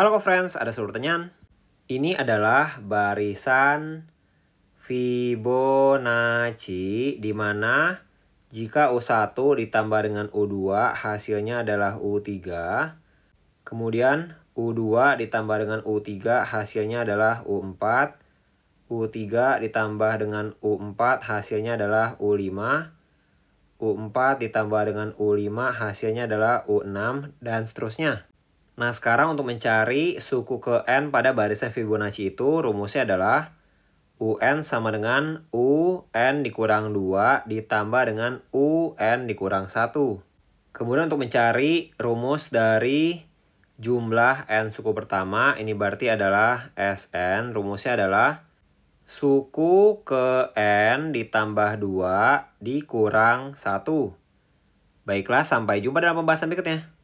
Halo friends, ada seluruh pertanyaan. Ini adalah barisan Fibonacci di mana jika U1 ditambah dengan U2 hasilnya adalah U3. Kemudian U2 ditambah dengan U3 hasilnya adalah U4. U3 ditambah dengan U4 hasilnya adalah U5. U4 ditambah dengan U5 hasilnya adalah U6 dan seterusnya. Nah, sekarang untuk mencari suku ke N pada barisan Fibonacci itu, rumusnya adalah UN sama dengan UN dikurang 2 ditambah dengan UN dikurang 1. Kemudian untuk mencari rumus dari jumlah N suku pertama, ini berarti adalah SN, rumusnya adalah suku ke N ditambah 2 dikurang 1. Baiklah, sampai jumpa dalam pembahasan berikutnya.